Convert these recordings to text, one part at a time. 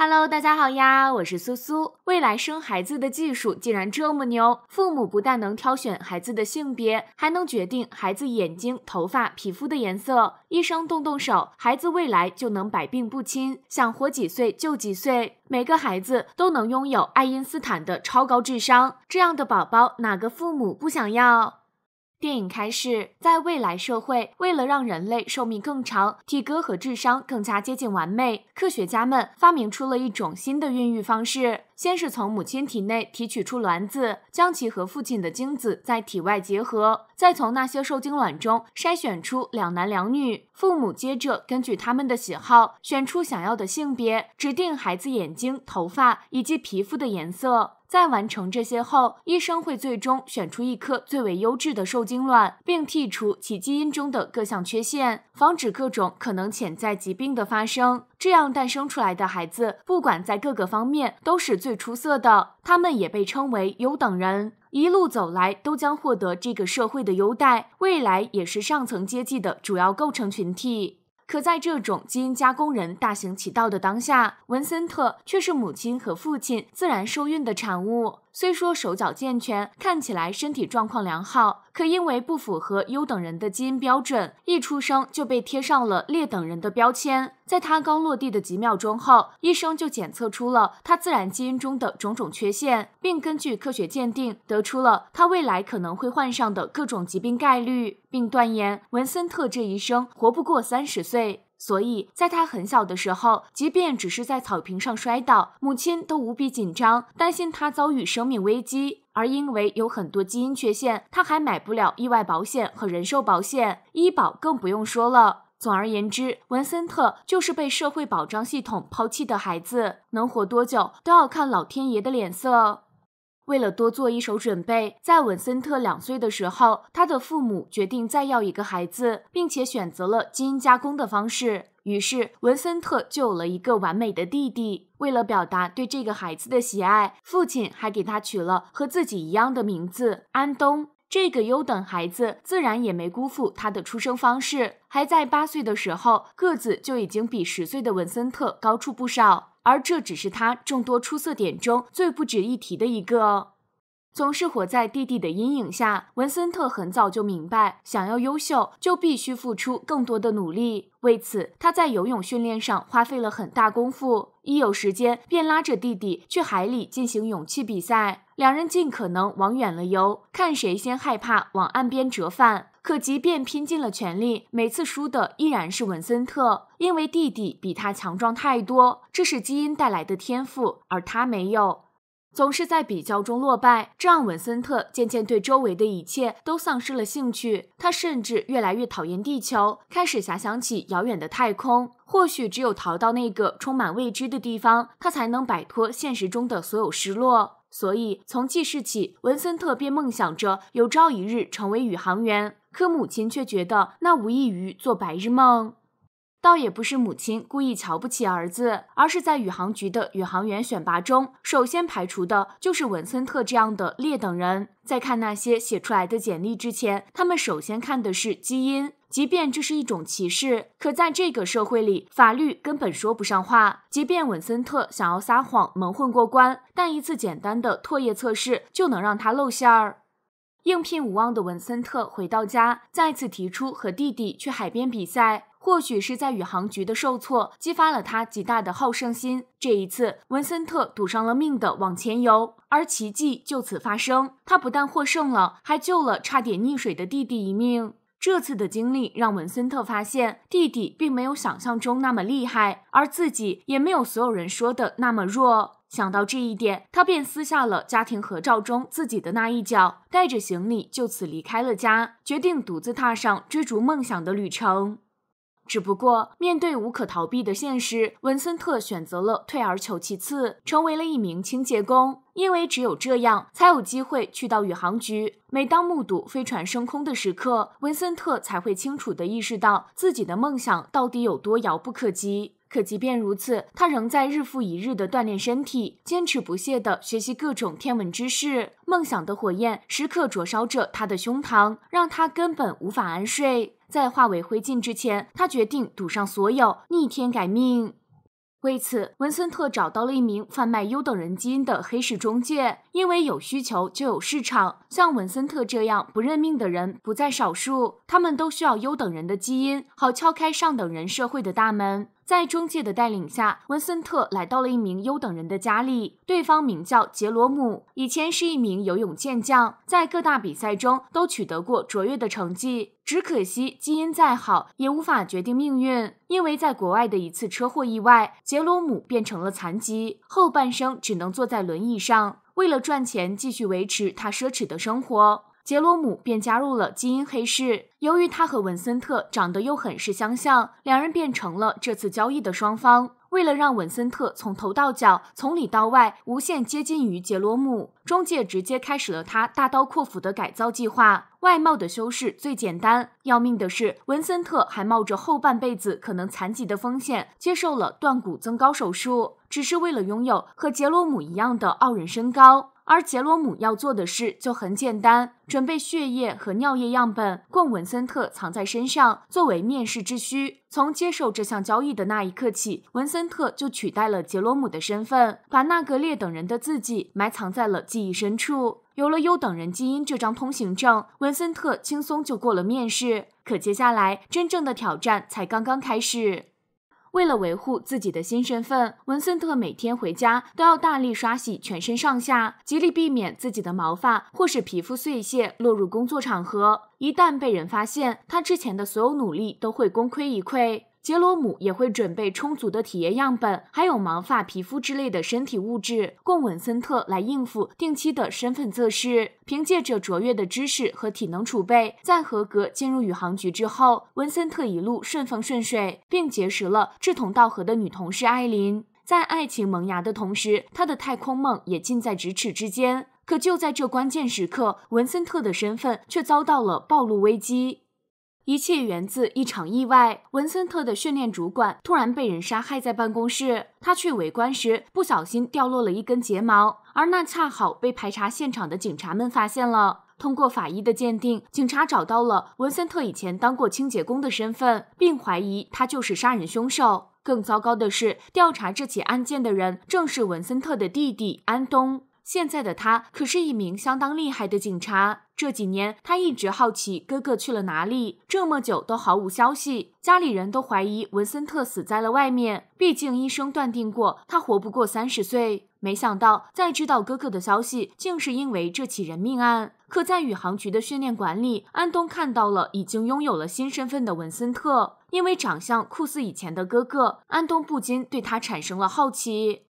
Hello，大家好呀，我是苏苏。未来生孩子的技术竟然这么牛，父母不但能挑选孩子的性别，还能决定孩子眼睛、头发、皮肤的颜色。医生动动手，孩子未来就能百病不侵，想活几岁就几岁。每个孩子都能拥有爱因斯坦的超高智商，这样的宝宝哪个父母不想要？电影开始，在未来社会，为了让人类寿命更长，体格和智商更加接近完美，科学家们发明出了一种新的孕育方式。先是从母亲体内提取出卵子，将其和父亲的精子在体外结合，再从那些受精卵中筛选出两男两女。父母接着根据他们的喜好，选出想要的性别，指定孩子眼睛、头发以及皮肤的颜色。在完成这些后，医生会最终选出一颗最为优质的受精卵，并剔除其基因中的各项缺陷，防止各种可能潜在疾病的发生。这样诞生出来的孩子，不管在各个方面都是最出色的，他们也被称为优等人，一路走来都将获得这个社会的优待，未来也是上层阶级的主要构成群体。可在这种基因加工人大行其道的当下，文森特却是母亲和父亲自然受孕的产物。虽说手脚健全，看起来身体状况良好，可因为不符合优等人的基因标准，一出生就被贴上了劣等人的标签。在他刚落地的几秒钟后，医生就检测出了他自然基因中的种种缺陷，并根据科学鉴定得出了他未来可能会患上的各种疾病概率，并断言文森特这一生活不过三十岁。所以，在他很小的时候，即便只是在草坪上摔倒，母亲都无比紧张，担心他遭遇生命危机。而因为有很多基因缺陷，他还买不了意外保险和人寿保险，医保更不用说了。总而言之，文森特就是被社会保障系统抛弃的孩子，能活多久都要看老天爷的脸色。为了多做一手准备，在文森特两岁的时候，他的父母决定再要一个孩子，并且选择了基因加工的方式。于是，文森特就有了一个完美的弟弟。为了表达对这个孩子的喜爱，父亲还给他取了和自己一样的名字——安东。这个优等孩子自然也没辜负他的出生方式，还在八岁的时候，个子就已经比十岁的文森特高出不少。而这只是他众多出色点中最不值一提的一个。总是活在弟弟的阴影下，文森特很早就明白，想要优秀就必须付出更多的努力。为此，他在游泳训练上花费了很大功夫，一有时间便拉着弟弟去海里进行勇气比赛，两人尽可能往远了游，看谁先害怕往岸边折返。可即便拼尽了全力，每次输的依然是文森特，因为弟弟比他强壮太多，这是基因带来的天赋，而他没有，总是在比较中落败，这让文森特渐渐对周围的一切都丧失了兴趣，他甚至越来越讨厌地球，开始遐想起遥远的太空，或许只有逃到那个充满未知的地方，他才能摆脱现实中的所有失落。所以从记事起，文森特便梦想着有朝一日成为宇航员。可母亲却觉得那无异于做白日梦，倒也不是母亲故意瞧不起儿子，而是在宇航局的宇航员选拔中，首先排除的就是文森特这样的劣等人。在看那些写出来的简历之前，他们首先看的是基因，即便这是一种歧视，可在这个社会里，法律根本说不上话。即便文森特想要撒谎蒙混过关，但一次简单的唾液测试就能让他露馅儿。应聘无望的文森特回到家，再次提出和弟弟去海边比赛。或许是在宇航局的受挫，激发了他极大的好胜心。这一次，文森特赌上了命的往前游，而奇迹就此发生。他不但获胜了，还救了差点溺水的弟弟一命。这次的经历让文森特发现，弟弟并没有想象中那么厉害，而自己也没有所有人说的那么弱。想到这一点，他便撕下了家庭合照中自己的那一角，带着行李就此离开了家，决定独自踏上追逐梦想的旅程。只不过，面对无可逃避的现实，文森特选择了退而求其次，成为了一名清洁工，因为只有这样，才有机会去到宇航局。每当目睹飞船升空的时刻，文森特才会清楚地意识到自己的梦想到底有多遥不可及。可即便如此，他仍在日复一日的锻炼身体，坚持不懈地学习各种天文知识。梦想的火焰时刻灼烧着他的胸膛，让他根本无法安睡。在化为灰烬之前，他决定赌上所有，逆天改命。为此，文森特找到了一名贩卖优等人基因的黑市中介。因为有需求就有市场，像文森特这样不认命的人不在少数，他们都需要优等人的基因，好敲开上等人社会的大门。在中介的带领下，文森特来到了一名优等人的家里。对方名叫杰罗姆，以前是一名游泳健将，在各大比赛中都取得过卓越的成绩。只可惜基因再好，也无法决定命运，因为在国外的一次车祸意外，杰罗姆变成了残疾，后半生只能坐在轮椅上。为了赚钱，继续维持他奢侈的生活。杰罗姆便加入了基因黑市。由于他和文森特长得又很是相像，两人便成了这次交易的双方。为了让文森特从头到脚、从里到外无限接近于杰罗姆，中介直接开始了他大刀阔斧的改造计划。外貌的修饰最简单，要命的是，文森特还冒着后半辈子可能残疾的风险，接受了断骨增高手术，只是为了拥有和杰罗姆一样的傲人身高。而杰罗姆要做的事就很简单，准备血液和尿液样本，供文森特藏在身上，作为面试之需。从接受这项交易的那一刻起，文森特就取代了杰罗姆的身份，把纳格列等人的自己埋藏在了记忆深处。有了优等人基因这张通行证，文森特轻松就过了面试。可接下来，真正的挑战才刚刚开始。为了维护自己的新身份，文森特每天回家都要大力刷洗全身上下，极力避免自己的毛发或是皮肤碎屑落入工作场合。一旦被人发现，他之前的所有努力都会功亏一篑。杰罗姆也会准备充足的体液样本，还有毛发、皮肤之类的身体物质，供文森特来应付定期的身份测试。凭借着卓越的知识和体能储备，在合格进入宇航局之后，文森特一路顺风顺水，并结识了志同道合的女同事艾琳。在爱情萌芽的同时，他的太空梦也近在咫尺之间。可就在这关键时刻，文森特的身份却遭到了暴露危机。一切源自一场意外。文森特的训练主管突然被人杀害在办公室，他去围观时不小心掉落了一根睫毛，而那恰好被排查现场的警察们发现了。通过法医的鉴定，警察找到了文森特以前当过清洁工的身份，并怀疑他就是杀人凶手。更糟糕的是，调查这起案件的人正是文森特的弟弟安东。现在的他可是一名相当厉害的警察。这几年，他一直好奇哥哥去了哪里，这么久都毫无消息。家里人都怀疑文森特死在了外面，毕竟医生断定过他活不过三十岁。没想到，再知道哥哥的消息，竟是因为这起人命案。可在宇航局的训练馆里，安东看到了已经拥有了新身份的文森特，因为长相酷似以前的哥哥，安东不禁对他产生了好奇。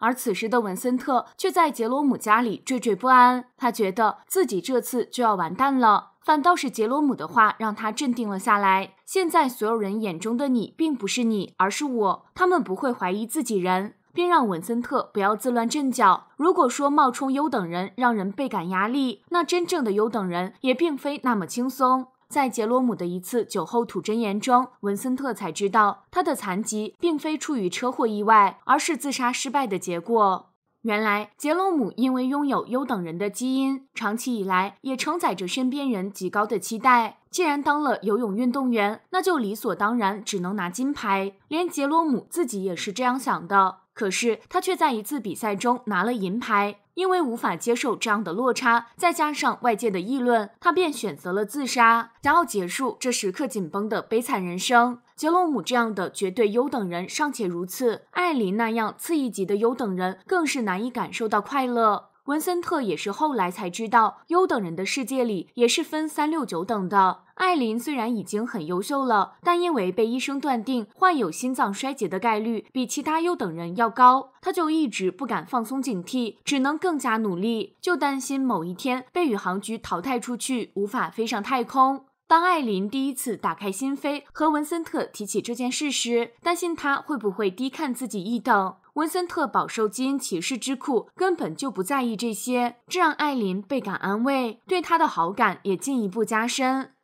而此时的文森特却在杰罗姆家里惴惴不安，他觉得自己这次就要完蛋了。反倒是杰罗姆的话让他镇定了下来。现在所有人眼中的你并不是你，而是我。他们不会怀疑自己人，便让文森特不要自乱阵脚。如果说冒充优等人让人倍感压力，那真正的优等人也并非那么轻松。在杰罗姆的一次酒后吐真言中，文森特才知道他的残疾并非出于车祸意外，而是自杀失败的结果。原来，杰罗姆因为拥有优等人的基因，长期以来也承载着身边人极高的期待。既然当了游泳运动员，那就理所当然只能拿金牌。连杰罗姆自己也是这样想的。可是他却在一次比赛中拿了银牌。因为无法接受这样的落差，再加上外界的议论，他便选择了自杀，想要结束这时刻紧绷的悲惨人生。杰罗姆这样的绝对优等人尚且如此，艾琳那样次一级的优等人更是难以感受到快乐。文森特也是后来才知道，优等人的世界里也是分三六九等的。艾琳虽然已经很优秀了，但因为被医生断定患有心脏衰竭的概率比其他优等人要高，她就一直不敢放松警惕，只能更加努力，就担心某一天被宇航局淘汰出去，无法飞上太空。当艾琳第一次打开心扉和文森特提起这件事时，担心他会不会低看自己一等。文森特饱受基因歧视之苦，根本就不在意这些，这让艾琳倍感安慰，对他的好感也进一步加深。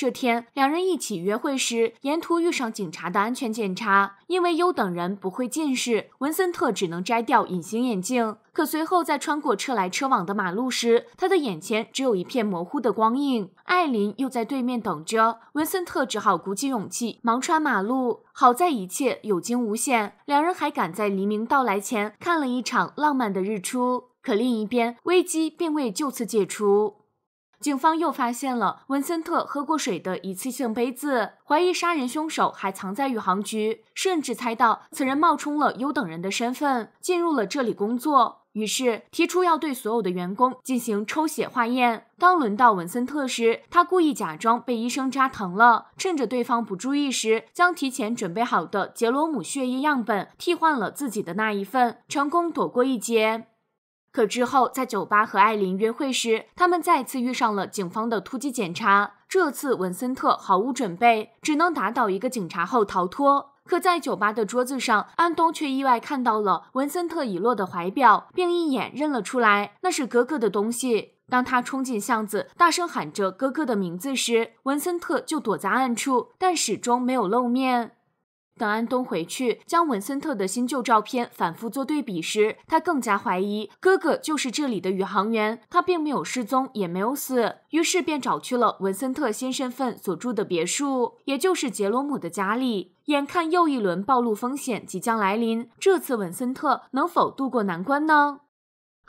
这天，两人一起约会时，沿途遇上警察的安全检查。因为优等人不会近视，文森特只能摘掉隐形眼镜。可随后在穿过车来车往的马路时，他的眼前只有一片模糊的光影。艾琳又在对面等着，文森特只好鼓起勇气忙穿马路。好在一切有惊无险，两人还赶在黎明到来前看了一场浪漫的日出。可另一边，危机并未就此解除。警方又发现了文森特喝过水的一次性杯子，怀疑杀人凶手还藏在宇航局，甚至猜到此人冒充了优等人的身份进入了这里工作，于是提出要对所有的员工进行抽血化验。当轮到文森特时，他故意假装被医生扎疼了，趁着对方不注意时，将提前准备好的杰罗姆血液样本替换了自己的那一份，成功躲过一劫。可之后，在酒吧和艾琳约会时，他们再次遇上了警方的突击检查。这次文森特毫无准备，只能打倒一个警察后逃脱。可在酒吧的桌子上，安东却意外看到了文森特遗落的怀表，并一眼认了出来，那是哥哥的东西。当他冲进巷子，大声喊着哥哥的名字时，文森特就躲在暗处，但始终没有露面。等安东回去，将文森特的新旧照片反复做对比时，他更加怀疑哥哥就是这里的宇航员，他并没有失踪，也没有死，于是便找去了文森特新身份所住的别墅，也就是杰罗姆的家里。眼看又一轮暴露风险即将来临，这次文森特能否渡过难关呢？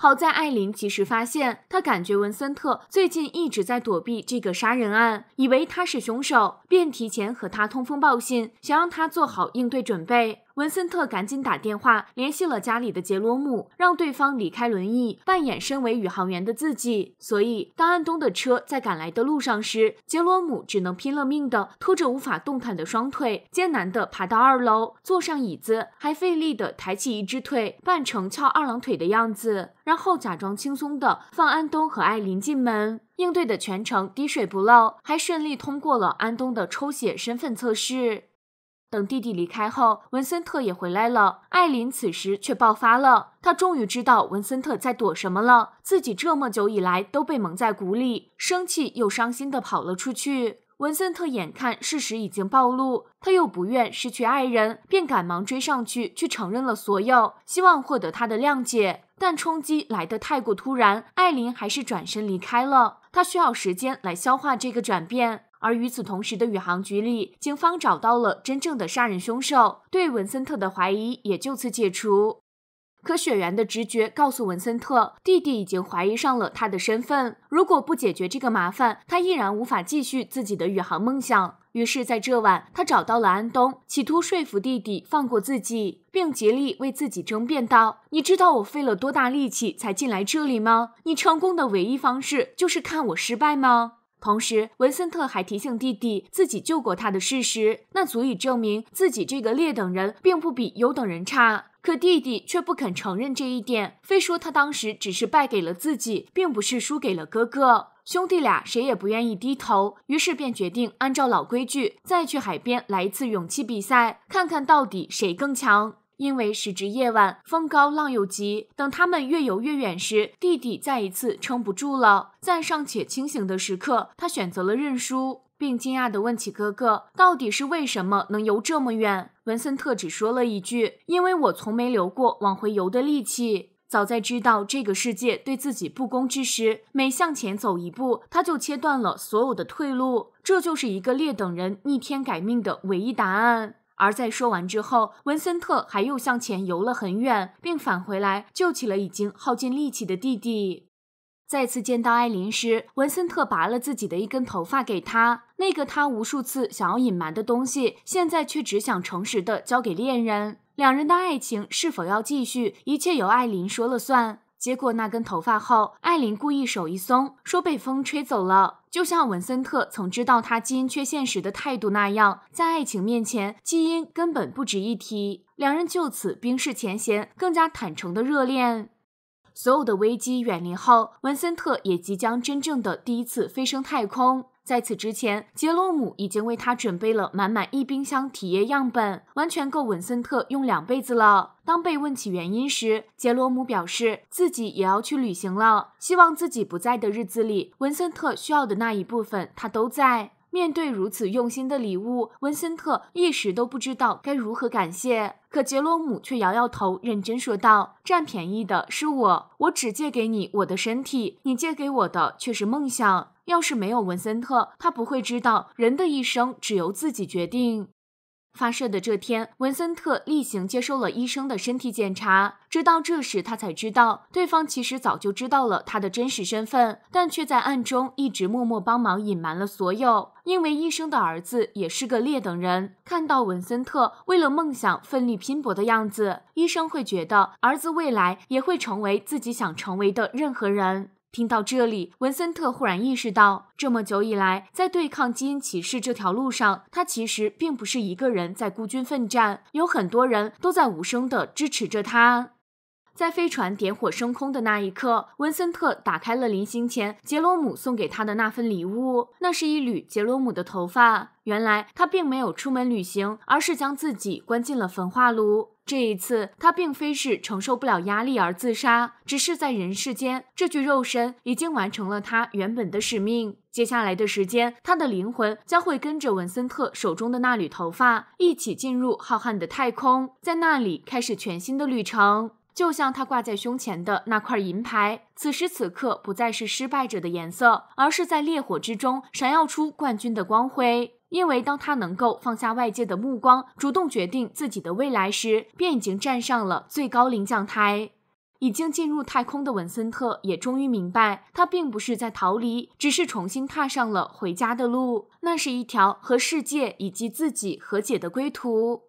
好在艾琳及时发现，她感觉文森特最近一直在躲避这个杀人案，以为他是凶手，便提前和他通风报信，想让他做好应对准备。文森特赶紧打电话联系了家里的杰罗姆，让对方离开轮椅，扮演身为宇航员的自己。所以，当安东的车在赶来的路上时，杰罗姆只能拼了命的拖着无法动弹的双腿，艰难的爬到二楼，坐上椅子，还费力的抬起一只腿，扮成翘二郎腿的样子，然后假装轻松的放安东和艾琳进门，应对的全程滴水不漏，还顺利通过了安东的抽血身份测试。等弟弟离开后，文森特也回来了。艾琳此时却爆发了，她终于知道文森特在躲什么了，自己这么久以来都被蒙在鼓里。生气又伤心的跑了出去。文森特眼看事实已经暴露，他又不愿失去爱人，便赶忙追上去，去承认了所有，希望获得他的谅解。但冲击来得太过突然，艾琳还是转身离开了。她需要时间来消化这个转变。而与此同时的宇航局里，警方找到了真正的杀人凶手，对文森特的怀疑也就此解除。可雪原的直觉告诉文森特，弟弟已经怀疑上了他的身份。如果不解决这个麻烦，他依然无法继续自己的宇航梦想。于是，在这晚，他找到了安东，企图说服弟弟放过自己，并竭力为自己争辩道：“你知道我费了多大力气才进来这里吗？你成功的唯一方式就是看我失败吗？”同时，文森特还提醒弟弟自己救过他的事实，那足以证明自己这个劣等人并不比优等人差。可弟弟却不肯承认这一点，非说他当时只是败给了自己，并不是输给了哥哥。兄弟俩谁也不愿意低头，于是便决定按照老规矩再去海边来一次勇气比赛，看看到底谁更强。因为时值夜晚，风高浪又急。等他们越游越远时，弟弟再一次撑不住了。在尚且清醒的时刻，他选择了认输，并惊讶地问起哥哥，到底是为什么能游这么远？文森特只说了一句：“因为我从没留过往回游的力气。”早在知道这个世界对自己不公之时，每向前走一步，他就切断了所有的退路。这就是一个劣等人逆天改命的唯一答案。而在说完之后，文森特还又向前游了很远，并返回来救起了已经耗尽力气的弟弟。再次见到艾琳时，文森特拔了自己的一根头发给她，那个他无数次想要隐瞒的东西，现在却只想诚实的交给恋人。两人的爱情是否要继续，一切由艾琳说了算。接过那根头发后，艾琳故意手一松，说被风吹走了，就像文森特曾知道他基因缺陷时的态度那样，在爱情面前，基因根本不值一提。两人就此冰释前嫌，更加坦诚的热恋。所有的危机远离后，文森特也即将真正的第一次飞升太空。在此之前，杰罗姆已经为他准备了满满一冰箱体液样本，完全够文森特用两辈子了。当被问起原因时，杰罗姆表示自己也要去旅行了，希望自己不在的日子里，文森特需要的那一部分他都在。面对如此用心的礼物，文森特一时都不知道该如何感谢。可杰罗姆却摇摇头，认真说道：“占便宜的是我，我只借给你我的身体，你借给我的却是梦想。要是没有文森特，他不会知道人的一生只由自己决定。”发射的这天，文森特例行接受了医生的身体检查。直到这时，他才知道对方其实早就知道了他的真实身份，但却在暗中一直默默帮忙隐瞒了所有。因为医生的儿子也是个劣等人，看到文森特为了梦想奋力拼搏的样子，医生会觉得儿子未来也会成为自己想成为的任何人。听到这里，文森特忽然意识到，这么久以来，在对抗基因歧视这条路上，他其实并不是一个人在孤军奋战，有很多人都在无声的支持着他。在飞船点火升空的那一刻，文森特打开了临行前杰罗姆送给他的那份礼物，那是一缕杰罗姆的头发。原来他并没有出门旅行，而是将自己关进了焚化炉。这一次，他并非是承受不了压力而自杀，只是在人世间，这具肉身已经完成了他原本的使命。接下来的时间，他的灵魂将会跟着文森特手中的那缕头发一起进入浩瀚的太空，在那里开始全新的旅程。就像他挂在胸前的那块银牌，此时此刻不再是失败者的颜色，而是在烈火之中闪耀出冠军的光辉。因为当他能够放下外界的目光，主动决定自己的未来时，便已经站上了最高领奖台。已经进入太空的文森特也终于明白，他并不是在逃离，只是重新踏上了回家的路。那是一条和世界以及自己和解的归途。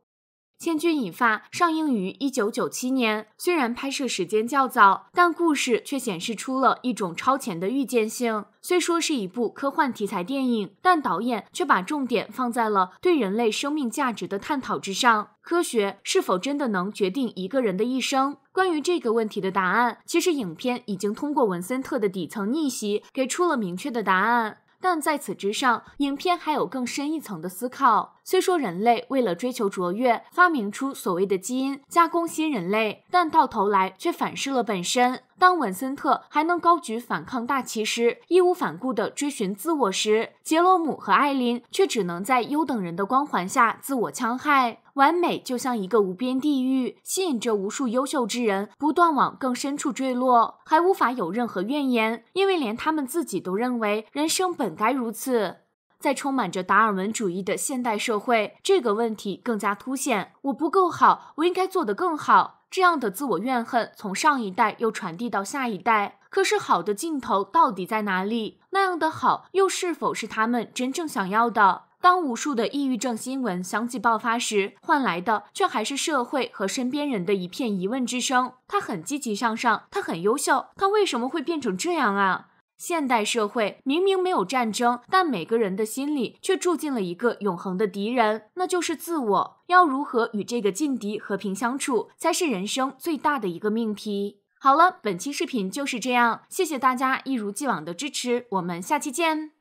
千钧一发上映于一九九七年，虽然拍摄时间较早，但故事却显示出了一种超前的预见性。虽说是一部科幻题材电影，但导演却把重点放在了对人类生命价值的探讨之上。科学是否真的能决定一个人的一生？关于这个问题的答案，其实影片已经通过文森特的底层逆袭给出了明确的答案。但在此之上，影片还有更深一层的思考。虽说人类为了追求卓越，发明出所谓的基因加工新人类，但到头来却反噬了本身。当文森特还能高举反抗大旗时，义无反顾地追寻自我时，杰罗姆和艾琳却只能在优等人的光环下自我戕害。完美就像一个无边地狱，吸引着无数优秀之人不断往更深处坠落，还无法有任何怨言，因为连他们自己都认为人生本该如此。在充满着达尔文主义的现代社会，这个问题更加凸显。我不够好，我应该做得更好。这样的自我怨恨从上一代又传递到下一代。可是好的尽头到底在哪里？那样的好又是否是他们真正想要的？当无数的抑郁症新闻相继爆发时，换来的却还是社会和身边人的一片疑问之声。他很积极向上，他很优秀，他为什么会变成这样啊？现代社会明明没有战争，但每个人的心里却住进了一个永恒的敌人，那就是自我。要如何与这个劲敌和平相处，才是人生最大的一个命题。好了，本期视频就是这样，谢谢大家一如既往的支持，我们下期见。